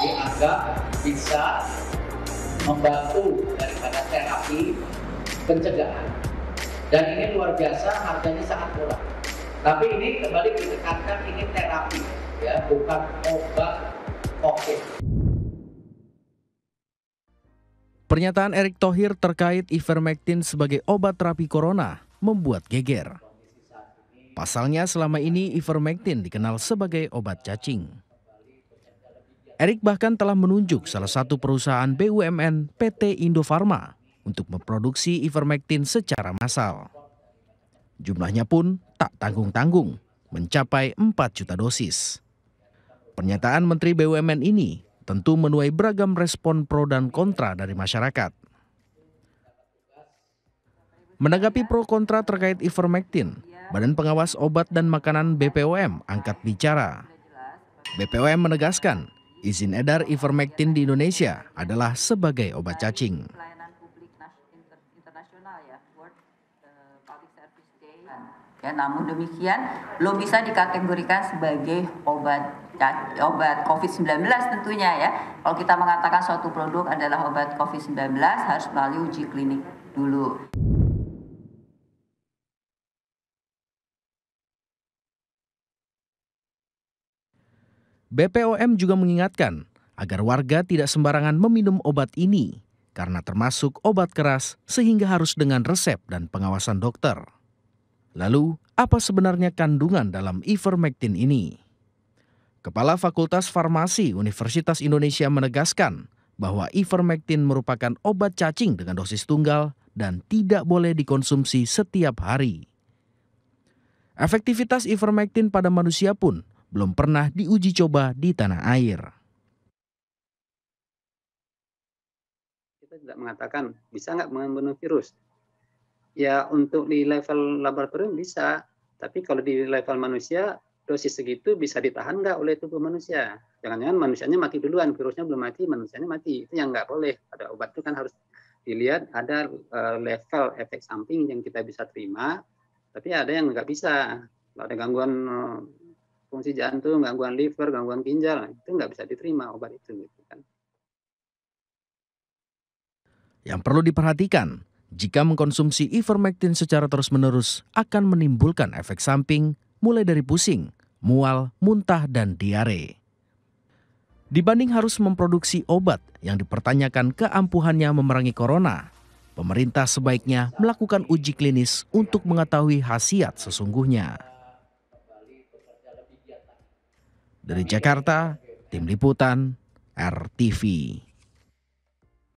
dianggap bisa membantu daripada terapi pencegahan. Dan ini luar biasa, harganya sangat murah. Tapi ini kembali ditekankan ini terapi, ya bukan obat COVID. Pernyataan Erick Thohir terkait ivermectin sebagai obat terapi corona membuat geger. Pasalnya selama ini ivermectin dikenal sebagai obat cacing. Erik bahkan telah menunjuk salah satu perusahaan BUMN PT Indofarma untuk memproduksi ivermectin secara massal. Jumlahnya pun tak tanggung-tanggung, mencapai 4 juta dosis. Pernyataan Menteri BUMN ini tentu menuai beragam respon pro dan kontra dari masyarakat. Menanggapi pro kontra terkait ivermectin, Badan Pengawas Obat dan Makanan BPOM angkat bicara. BPOM menegaskan izin edar ivermectin di Indonesia adalah sebagai obat cacing. Ya, ya, namun demikian belum bisa dikategorikan sebagai obat obat COVID-19 tentunya ya. Kalau kita mengatakan suatu produk adalah obat COVID-19 harus melalui uji klinik dulu. BPOM juga mengingatkan agar warga tidak sembarangan meminum obat ini karena termasuk obat keras sehingga harus dengan resep dan pengawasan dokter. Lalu, apa sebenarnya kandungan dalam ivermectin ini? Kepala Fakultas Farmasi Universitas Indonesia menegaskan bahwa ivermectin merupakan obat cacing dengan dosis tunggal dan tidak boleh dikonsumsi setiap hari. Efektivitas ivermectin pada manusia pun belum pernah diuji coba di tanah air. Kita tidak mengatakan bisa nggak membunuh virus. Ya untuk di level laboratorium bisa, tapi kalau di level manusia dosis segitu bisa ditahan nggak oleh tubuh manusia? Jangan-jangan manusianya mati duluan, virusnya belum mati, manusianya mati. Itu yang nggak boleh. Ada obat itu kan harus dilihat ada eh, level efek samping yang kita bisa terima, tapi ada yang nggak bisa. Kalau ada gangguan eh, fungsi jantung, gangguan liver, gangguan ginjal, nah, itu nggak bisa diterima obat itu gitu kan. Yang perlu diperhatikan, jika mengkonsumsi ivermectin secara terus-menerus akan menimbulkan efek samping mulai dari pusing, mual, muntah, dan diare. Dibanding harus memproduksi obat yang dipertanyakan keampuhannya memerangi corona, pemerintah sebaiknya melakukan uji klinis untuk mengetahui khasiat sesungguhnya. Dari Jakarta, tim liputan RTV.